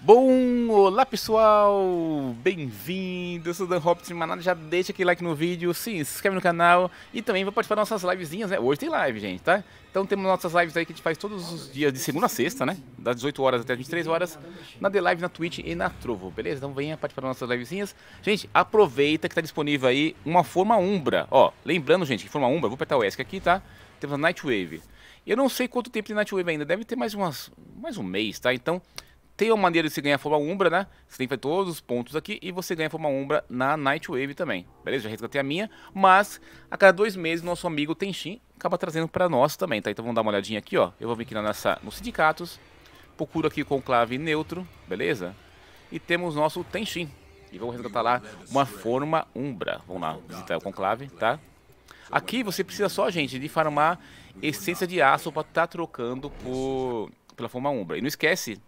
Bom, olá pessoal, bem-vindos, sou Dan Hobbit de nada, já deixa aquele like no vídeo, se inscreve no canal e também vai participar das nossas livezinhas, né? Hoje tem live, gente, tá? Então temos nossas lives aí que a gente faz todos os dias, de segunda a sexta, né? Das 18 horas até as 23 horas, na The Live, na Twitch e na Trovo, beleza? Então venha participar das nossas livezinhas. Gente, aproveita que tá disponível aí uma forma Umbra, ó, lembrando, gente, que forma Umbra, vou apertar o ESC aqui, tá? Temos a Nightwave. Eu não sei quanto tempo tem Nightwave ainda, deve ter mais, umas, mais um mês, tá? Então... Tem uma maneira de você ganhar forma Umbra, né? Você tem que fazer todos os pontos aqui e você ganha forma Umbra na Nightwave também. Beleza? Já resgatei a minha, mas a cada dois meses nosso amigo Tenshin acaba trazendo para nós também, tá? Então vamos dar uma olhadinha aqui, ó. Eu vou vir aqui nessa, nos sindicatos, procuro aqui o conclave neutro, beleza? E temos nosso Tenshin. E vamos resgatar lá uma forma Umbra. Vamos lá visitar o conclave, tá? Aqui você precisa só, gente, de farmar essência de aço para estar tá trocando por, pela forma Umbra. E não esquece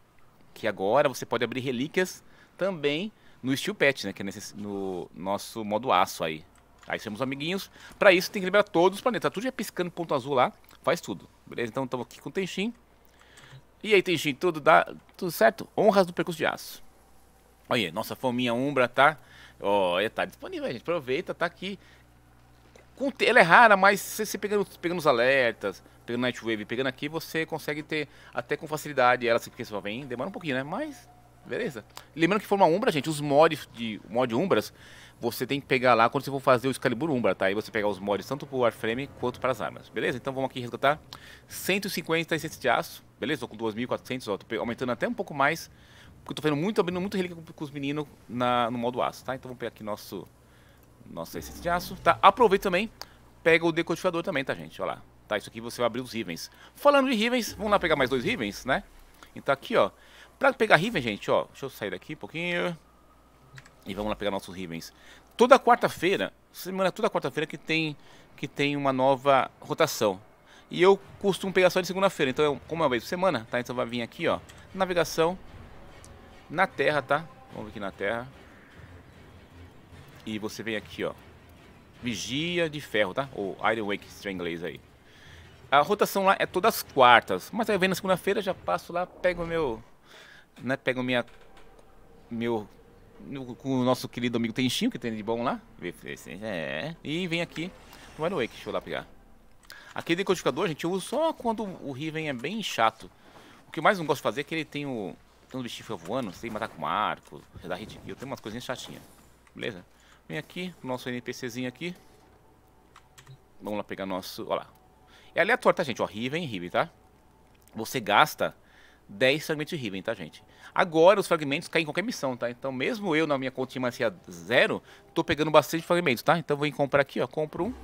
que agora você pode abrir relíquias também no Steel Pet, né? Que é nesse, no nosso modo aço aí. Aí somos amiguinhos. Para isso tem que liberar todos os planetas. Tá tudo já piscando ponto azul lá. Faz tudo. Beleza? Então estamos aqui com o Tenshin. E aí, Tenshin, tudo dá tudo certo? Honras do percurso de aço. Olha, nossa fominha Umbra, tá? Ó, tá disponível, gente. Aproveita, tá aqui ela é rara, mas você, você pegando, pegando os alertas, pegando Nightwave, pegando aqui, você consegue ter até com facilidade ela, porque só vem, demora um pouquinho, né? Mas, beleza. Lembrando que Forma Umbra, gente, os mods de mod Umbras, você tem que pegar lá quando você for fazer o Excalibur Umbra, tá? Aí você pegar os mods tanto para o Warframe quanto para as armas, beleza? Então vamos aqui resgatar 150 essências de aço, beleza? Tô com 2.400, ó, tô aumentando até um pouco mais, porque eu tô fazendo muito, abrindo muito relíquia com, com os meninos no modo aço, tá? Então vamos pegar aqui nosso nossa essência de aço. Tá, aproveita também, pega o decodificador também, tá, gente? Olha lá. Tá, isso aqui você vai abrir os Rivens. Falando de Rivens, vamos lá pegar mais dois Rivens, né? Então tá aqui, ó. Pra pegar Riven, gente, ó. Deixa eu sair daqui um pouquinho. E vamos lá pegar nossos Rivens. Toda quarta-feira, semana toda quarta-feira que tem, que tem uma nova rotação. E eu costumo pegar só de segunda-feira. Então, como é uma vez por semana, tá? Então vai vir aqui, ó. Navegação. Na terra, tá? Vamos ver aqui na terra. E você vem aqui, ó. Vigia de ferro, tá? Ou Iron Wake, se inglês aí. A rotação lá é todas as quartas. Mas aí vem na segunda-feira, já passo lá, pego meu... Né, pego minha... Meu... com o nosso querido amigo Tenchinho, que tem de bom lá. É. E vem aqui no Iron Wake. Deixa eu lá pegar. Aquele decodificador, gente, eu uso só quando o Riven é bem chato. O que eu mais não gosto de fazer é que ele tem o... Tem um bichinho voando, sem matar com arco, dá hit kill, tem umas coisinhas chatinhas. Beleza? Vem aqui, nosso NPCzinho aqui. Vamos lá pegar nosso... Olha lá. É aleatório, tá, gente? Ó, Riven, Riven, tá? Você gasta 10 fragmentos de Riven, tá, gente? Agora os fragmentos caem em qualquer missão, tá? Então mesmo eu na minha continha macia zero, tô pegando bastante fragmentos, tá? Então vou comprar aqui, ó. Compro um.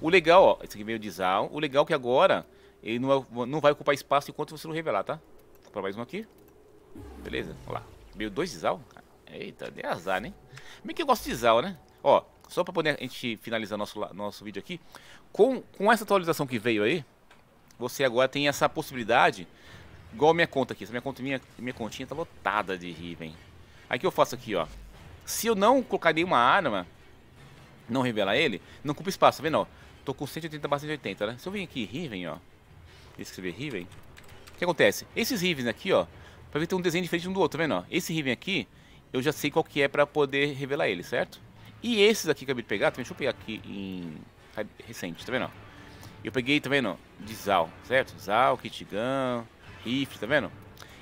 O legal, ó. Esse aqui veio de Zal. O legal é que agora ele não, é, não vai ocupar espaço enquanto você não revelar, tá? Vou comprar mais um aqui. Beleza, olha lá. Veio dois de Zal. Eita, de azar, hein? Né? Bem que eu gosto de Zal, né? Ó, só pra poder a gente finalizar nosso, nosso vídeo aqui. Com, com essa atualização que veio aí, você agora tem essa possibilidade, igual a minha conta aqui. Essa minha, conta, minha, minha continha tá lotada de Riven. Aí que eu faço aqui, ó. Se eu não colocar nenhuma arma, não revelar ele, não ocupa espaço, tá vendo? Ó, tô com 180 barra 180, né? Se eu vir aqui Riven, ó, escrever Riven, o que acontece? Esses Riven aqui, ó, pra ver ter um desenho diferente um do outro, tá vendo? Ó, esse Riven aqui eu já sei qual que é para poder revelar ele, certo? E esses aqui que eu acabei de pegar, também, deixa eu pegar aqui em recente, tá vendo? Eu peguei, tá vendo? De Zal, certo? Zal, Kitigan, Rifle, tá vendo?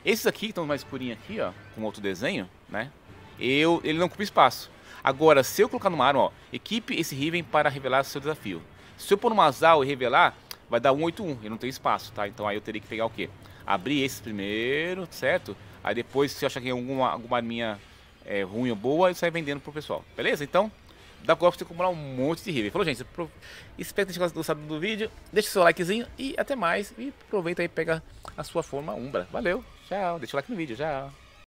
Esses aqui que estão mais purinhos aqui, ó, com outro desenho, né? Eu, ele não ocupa espaço. Agora, se eu colocar numa arma, ó, equipe esse Riven para revelar seu desafio. Se eu pôr numa Zal e revelar, vai dar 181, eu não tenho espaço, tá? Então aí eu teria que pegar o quê? Abrir esse primeiro, certo? Aí depois, se eu achar que alguma, alguma arminha é, ruim ou boa e sai vendendo pro pessoal. Beleza? Então, dá golpe você acumular um monte de river. Falou, gente, pro... espero que tenham gostado do vídeo. Deixa o seu likezinho e até mais. E aproveita aí e pega a sua forma Umbra. Valeu, tchau. Deixa o like no vídeo, tchau.